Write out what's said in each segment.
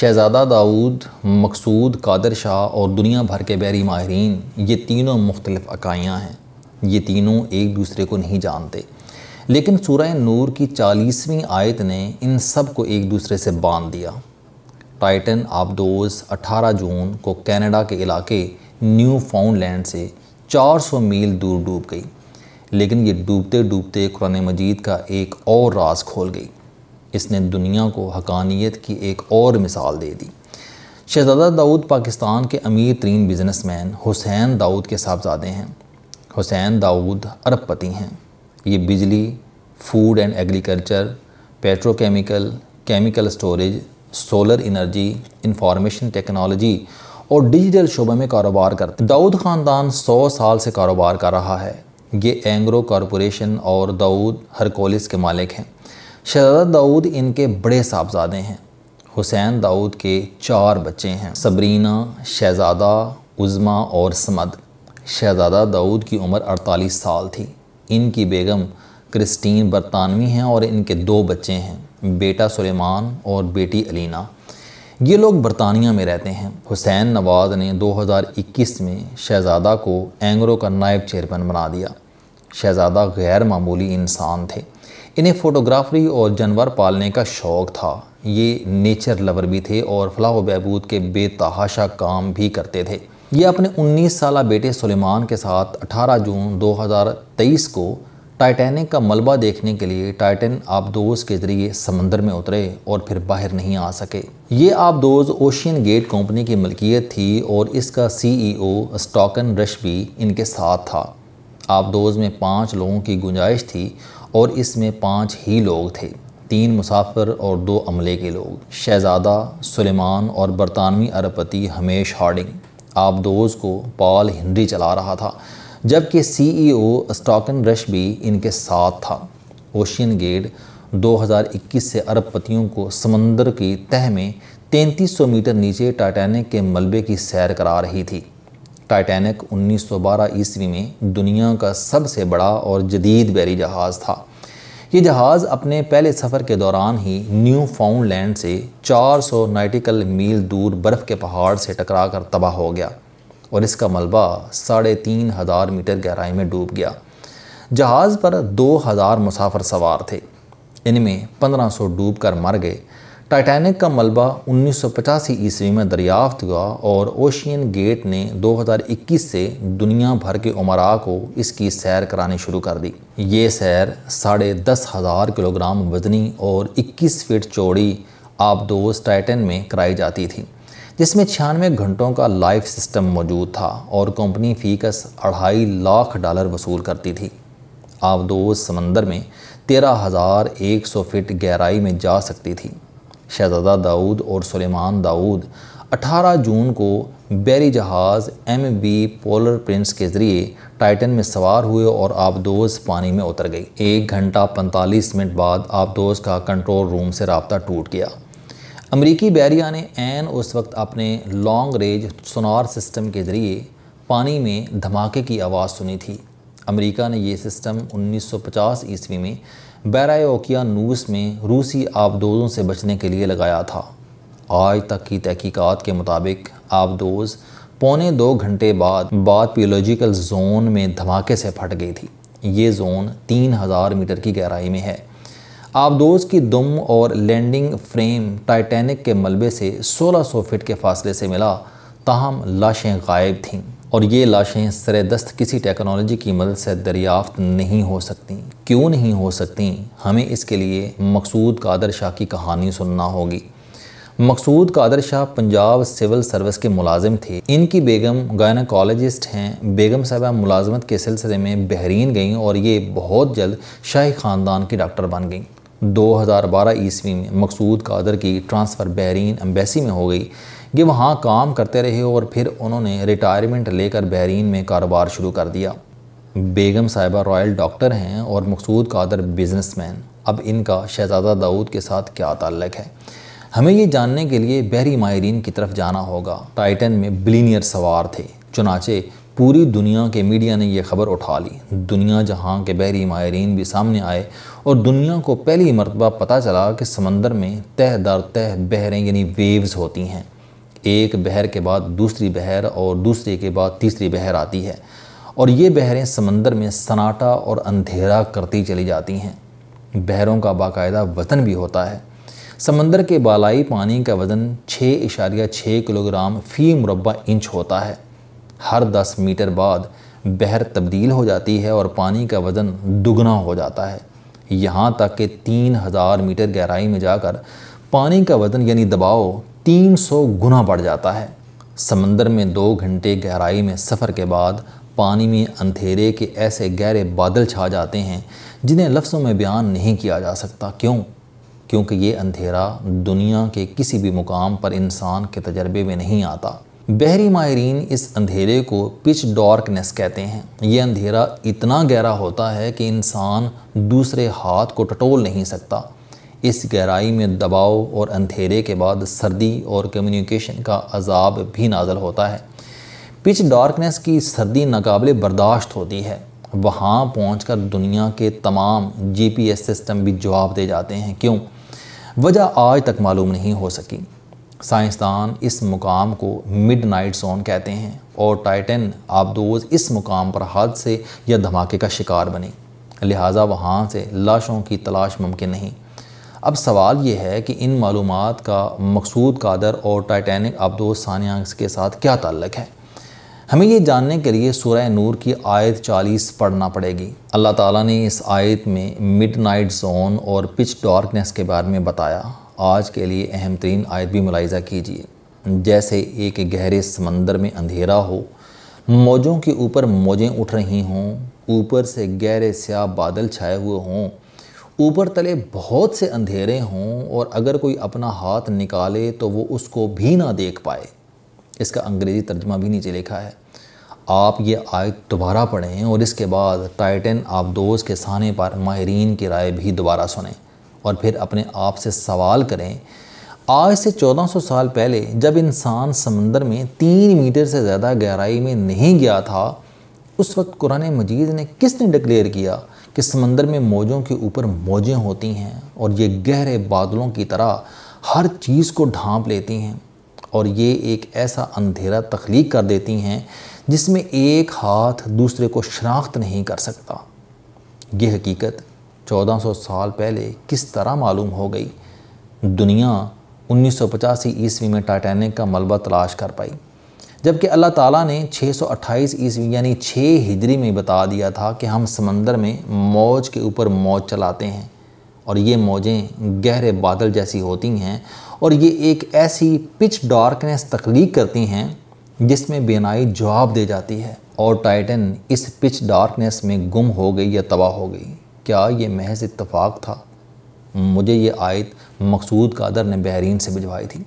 शहज़ादा दाऊद मकसूद कादर शाह और दुनिया भर के बैरी माहरीन ये तीनों मुख्तलफ़ अकाइयाँ हैं ये तीनों एक दूसरे को नहीं जानते लेकिन सूरह नूर की चालीसवीं आयत ने इन सब को एक दूसरे से बांध दिया टाइटन आबदोज 18 जून को कनाडा के इलाके न्यू फाउंडलैंड से 400 मील दूर डूब गई लेकिन ये डूबते डूबते कुरान मजीद का एक और राज खोल गई इसने दुनिया को हकानियत की एक और मिसाल दे दी शहजादा दाऊद पाकिस्तान के अमीर तरीन बिजनेसमैन हुसैन दाऊद के साहबजादे हैं हुसैन दाऊद अरबपति हैं ये बिजली food and agriculture petrochemical chemical storage solar energy information technology और डिजिटल शोबे में कारोबार करते दाऊद ख़ानदान 100 साल से कारोबार कर रहा है ये एंग्रो कॉरपोरेशन और दाऊद हरकोलिस के मालिक हैं शहजादा दाऊद इनके बड़े साहबजादे हैं हुसैन दाऊद के चार बच्चे हैं सबरीना शहज़ादा उज़मा और समद शहज़ादा दाऊद की उम्र 48 साल थी इनकी बेगम क्रिस्टीन बरतानवी हैं और इनके दो बच्चे हैं बेटा सुलेमान और बेटी अलीना ये लोग बरतानिया में रहते हैं हुसैन नवाज़ ने 2021 में शहज़ादा को एंग्रो का नायब चेयरमैन बना दिया शहज़ादा गैर मामूली इंसान थे इन्हें फ़ोटोग्राफरी और जानवर पालने का शौक़ था ये नेचर लवर भी थे और फलाह बहबूद के बेतहाशा काम भी करते थे ये अपने 19 साल बेटे सुलेमान के साथ 18 जून 2023 को टाइटैनिक का मलबा देखने के लिए टाइटन आबदोज के ज़रिए समंदर में उतरे और फिर बाहर नहीं आ सके ये आबदोज ओशियन गेट कंपनी की मलकियत थी और इसका सीईओ e स्टॉकन रश भी इनके साथ था आबदोज में पाँच लोगों की गुंजाइश थी और इसमें पाँच ही लोग थे तीन मुसाफिर और दो अमले के लोग शहज़ादा सुलेमान और बरतानवी अरबपति हमेश हार्डिंग आबदोज़ को पॉल हिनरी चला रहा था जबकि सीईओ e स्टॉकन रश भी इनके साथ था ओशियन गेट 2021 से अरबपतियों को समंदर की तह में 3300 मीटर नीचे टाइटैनिक के मलबे की सैर करा रही थी टाइटैनिक 1912 ईस्वी में दुनिया का सबसे बड़ा और जदीद बैरी जहाज़ था ये जहाज़ अपने पहले सफ़र के दौरान ही न्यू फाउंडलैंड से 400 नाइटिकल मील दूर बर्फ़ के पहाड़ से टकरा कर तबाह हो गया और इसका मलबा साढ़े तीन हज़ार मीटर गहराई में डूब गया जहाज़ पर दो हज़ार मुसाफर सवार थे इनमें पंद्रह सौ डूब कर मर गए टाइटैनिक का मलबा उन्नीस ईस्वी में दरियाफ्त हुआ और ओशियन गेट ने 2021 से दुनिया भर के उमरा को इसकी सैर करानी शुरू कर दी ये सैर साढ़े दस हज़ार किलोग्राम वजनी और 21 फीट चौड़ी आबदोज टाइटन में कराई जाती थी जिसमें छियानवे घंटों का लाइफ सिस्टम मौजूद था और कंपनी फीकस अढ़ाई लाख डॉलर वसूल करती थी आबदोज समंदर में तेरह हज़ार एक सौ फीट गहराई में जा सकती थी शहजादा दाऊद और सुलेमान दाऊद 18 जून को बैरी जहाज़ एम बी पोलर प्रिंस के ज़रिए टाइटन में सवार हुए और आबदोज़ पानी में उतर गई एक घंटा 45 मिनट बाद आबदोज़ का कंट्रोल रूम से रबता टूट गया अमरीकी बैरिया ने एन उस वक्त अपने लॉन्ग रेंज सोनार सिस्टम के ज़रिए पानी में धमाके की आवाज़ सुनी थी अमेरिका ने ये सिस्टम 1950 ईस्वी में बैराय नूस में रूसी आबदोज़ों से बचने के लिए लगाया था आज तक की तहकीकात के मुताबिक आबदोज़ पौने दो घंटे बाद बाद पियोलॉजिकल जोन में धमाके से फट गई थी ये जोन तीन हज़ार मीटर की गहराई में है आबदोज़ की दुम और लैंडिंग फ्रेम टाइटैनिक के मलबे से 1600 फीट के फासले से मिला ताहम लाशें गायब थीं और ये लाशें सरदस्त किसी टेक्नोलॉजी की मदद से दरियाफ्त नहीं हो सकती क्यों नहीं हो सकती हमें इसके लिए मकसूद कादर शाह की कहानी सुनना होगी मकसूद कादर शाह पंजाब सिविल सर्विस के मुलाजिम थे इनकी बेगम गायनाकोलॉजिस्ट हैं बेगम साहबा मुलाजमत के सिलसिले में बहरीन गईं और ये बहुत जल्द शाही ख़ानदान की डॉक्टर बन गईं 2012 ईस्वी में मकसूद कादर की ट्रांसफ़र बहरीन अम्बेसी में हो गई कि वहाँ काम करते रहे और फिर उन्होंने रिटायरमेंट लेकर बहरीन में कारोबार शुरू कर दिया बेगम साहिबा रॉयल डॉक्टर हैं और मकसूद कादर बिजनेसमैन अब इनका शहजादा दाऊद के साथ क्या ताल्लक है हमें ये जानने के लिए बहरी माहरीन की तरफ जाना होगा टाइटन में बिलीनियर सवार थे चुनाचे पूरी दुनिया के मीडिया ने यह खबर उठा ली दुनिया जहां के बहरी माहरीन भी सामने आए और दुनिया को पहली मरतबा पता चला कि समंदर में तह दर तह बहरें यानी वेव्स होती हैं एक बहर के बाद दूसरी बहर और दूसरे के बाद तीसरी बहर आती है और ये बहरें समंदर में सनाटा और अंधेरा करती चली जाती हैं बहरों का बाकायदा वज़न भी होता है समंदर के बालाई पानी का वज़न छः इशारिया छः किलोग्राम फ़ी मुरबा इंच होता है हर दस मीटर बाद बहर तब्दील हो जाती है और पानी का वज़न दुगना हो जाता है यहाँ तक कि तीन हज़ार मीटर गहराई में जाकर पानी का वज़न यानी दबाव 300 गुना बढ़ जाता है समंदर में दो घंटे गहराई में सफ़र के बाद पानी में अंधेरे के ऐसे गहरे बादल छा जाते हैं जिन्हें लफ्ज़ों में बयान नहीं किया जा सकता क्यों क्योंकि ये अंधेरा दुनिया के किसी भी मुकाम पर इंसान के तजर्बे में नहीं आता बहरी माहरीन इस अंधेरे को पिच डॉर्कनेस कहते हैं ये अंधेरा इतना गहरा होता है कि इंसान दूसरे हाथ को टटोल नहीं सकता इस गहराई में दबाव और अंधेरे के बाद सर्दी और कम्युनिकेशन का अजाब भी नाजल होता है पिच डार्कनेस की सर्दी नाकबले बर्दाश्त होती है वहाँ पहुँच कर दुनिया के तमाम जी पी एस सिस्टम भी जवाब दे जाते हैं क्यों वजह आज तक मालूम नहीं हो सकी साइंसदान इस मुकाम को मिड नाइट जोन कहते हैं और टाइटन आबदोज इस मुकाम पर हादसे या धमाके का शिकार बने लिहाजा वहाँ से लाशों की तलाश मुमकिन नहीं अब सवाल ये है कि इन मालूम का मकसूद कादर और टाइटैनिक आबदो सानिया के साथ क्या ताल्लक है हमें ये जानने के लिए सूरह नूर की आयत 40 पढ़ना पड़ेगी अल्लाह ताला ने इस आयत में मिडनाइट जोन और पिच डार्कनेस के बारे में बताया आज के लिए अहम तरीन आयत भी मुलायजा कीजिए जैसे एक गहरे समंदर में अंधेरा हो मौजों के ऊपर मौजें उठ रही हों ऊपर से गहरे स्याह बादल छाए हुए हों ऊपर तले बहुत से अंधेरे हों और अगर कोई अपना हाथ निकाले तो वो उसको भी ना देख पाए इसका अंग्रेज़ी तर्जमा भी नीचे लिखा है आप ये आयत दोबारा पढ़ें और इसके बाद टाइटन आबदोज़ के सहने पर माहरीन की राय भी दोबारा सुनें और फिर अपने आप से सवाल करें आज से 1400 साल पहले जब इंसान समंदर में तीन मीटर से ज़्यादा गहराई में नहीं गया था उस वक्त कुरान मजीद ने किसने डिक्लेयर किया कि समंदर में मौजों के ऊपर मौजें होती हैं और ये गहरे बादलों की तरह हर चीज़ को ढांप लेती हैं और ये एक ऐसा अंधेरा तख्लीक कर देती हैं जिसमें एक हाथ दूसरे को शनाख्त नहीं कर सकता ये हकीकत 1400 साल पहले किस तरह मालूम हो गई दुनिया उन्नीस सौ ईस्वी में टाइटैनिक का मलबा तलाश कर पाई जबकि अल्लाह ताला ने 628 ईस्वी यानी 6 हिजरी में बता दिया था कि हम समंदर में मौज के ऊपर मौज चलाते हैं और ये मौजें गहरे बादल जैसी होती हैं और ये एक ऐसी पिच डार्कनेस तख्लीक करती हैं जिसमें बेनाई जवाब दे जाती है और टाइटन इस पिच डार्कनेस में गुम हो गई या तबाह हो गई क्या ये महज इतफाक़ था मुझे ये आयत मकसूद कादर ने बहरीन से भिजवाई थी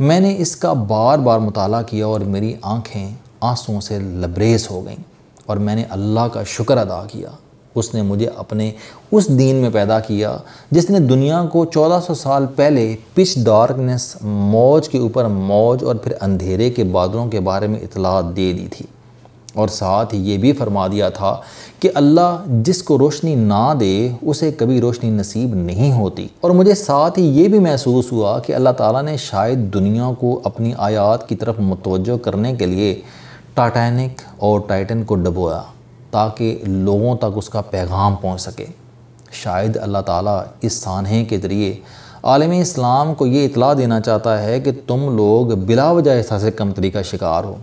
मैंने इसका बार बार मुताल किया और मेरी आँखें आंसुओं से लबरेज हो गईं और मैंने अल्लाह का शुक्र अदा किया उसने मुझे अपने उस दीन में पैदा किया जिसने दुनिया को 1400 साल पहले पिच डार्कनेस मौज के ऊपर मौज और फिर अंधेरे के बादलों के बारे में इतला दे दी थी और साथ ही ये भी फरमा दिया था कि अल्लाह जिसको रोशनी ना दे उसे कभी रोशनी नसीब नहीं होती और मुझे साथ ही ये भी महसूस हुआ कि अल्लाह ताला ने शायद दुनिया को अपनी आयात की तरफ मतवजो करने के लिए टाटैनिक और टाइटन को डबोया ताकि लोगों तक उसका पैगाम पहुंच सके शायद अल्लाह ताला इस सानहे के ज़रिए आलम इस्लाम को ये इतला देना चाहता है कि तुम लोग बिला वजह एहसास कमतरी का शिकार हो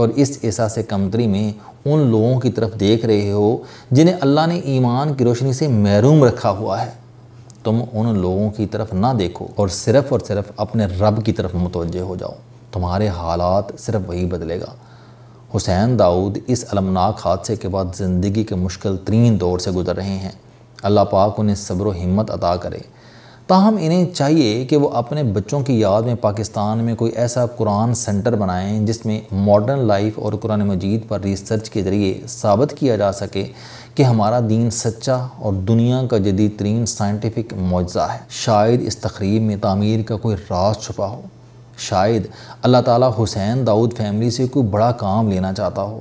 और इस ऐसा से कमतरी में उन लोगों की तरफ देख रहे हो जिन्हें अल्लाह ने ईमान की रोशनी से महरूम रखा हुआ है तुम उन लोगों की तरफ ना देखो और सिर्फ़ और सिर्फ अपने रब की तरफ मुतवजह हो जाओ तुम्हारे हालात सिर्फ वही बदलेगा हुसैन दाऊद इस अलमनाक हादसे के बाद ज़िंदगी के मुश्किल तरीन दौर से गुजर रहे हैं अल्लाह पाक उन्हें सब्र हिम्मत अता करे ताहम इन्हें चाहिए कि वो अपने बच्चों की याद में पाकिस्तान में कोई ऐसा कुरान सेंटर बनाएं जिसमें मॉडर्न लाइफ और कुरान मजीद पर रिसर्च के ज़रिए साबित किया जा सके कि हमारा दीन सच्चा और दुनिया का जदीद तरीन साइंटिफिक मुआवजा है शायद इस तकरीब में तामीर का कोई राज छुपा हो शायद अल्लाह ताला हुसैन दाऊद फैमिली से कोई बड़ा काम लेना चाहता हो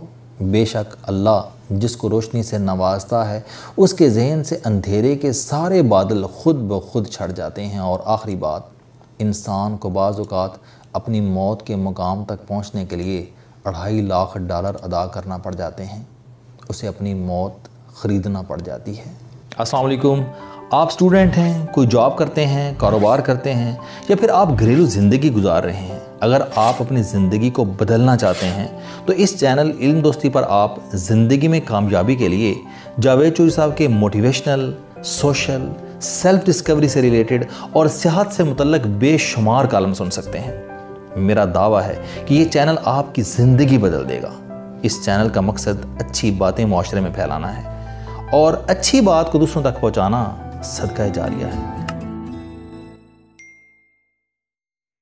बेशक अल्लाह जिसको रोशनी से नवाजता है उसके जहन से अंधेरे के सारे बादल खुद ब खुद छड़ जाते हैं और आखिरी बात इंसान को बाज़ात अपनी मौत के मुकाम तक पहुँचने के लिए अढ़ाई लाख डॉलर अदा करना पड़ जाते हैं उसे अपनी मौत ख़रीदना पड़ जाती है असलकुम आप स्टूडेंट हैं कोई जॉब करते हैं कारोबार करते हैं या फिर आप घरेलू ज़िंदगी गुजार रहे हैं अगर आप अपनी ज़िंदगी को बदलना चाहते हैं तो इस चैनल इल्म दोस्ती पर आप ज़िंदगी में कामयाबी के लिए जावेद चूरी साहब के मोटिवेशनल सोशल सेल्फ डिस्कवरी से रिलेटेड और सेहत से मुतलक बेशुमार कालम सुन सकते हैं मेरा दावा है कि ये चैनल आपकी ज़िंदगी बदल देगा इस चैनल का मकसद अच्छी बातें माशरे में फैलाना है और अच्छी बात को दूसरों तक पहुँचाना सदका जारिया है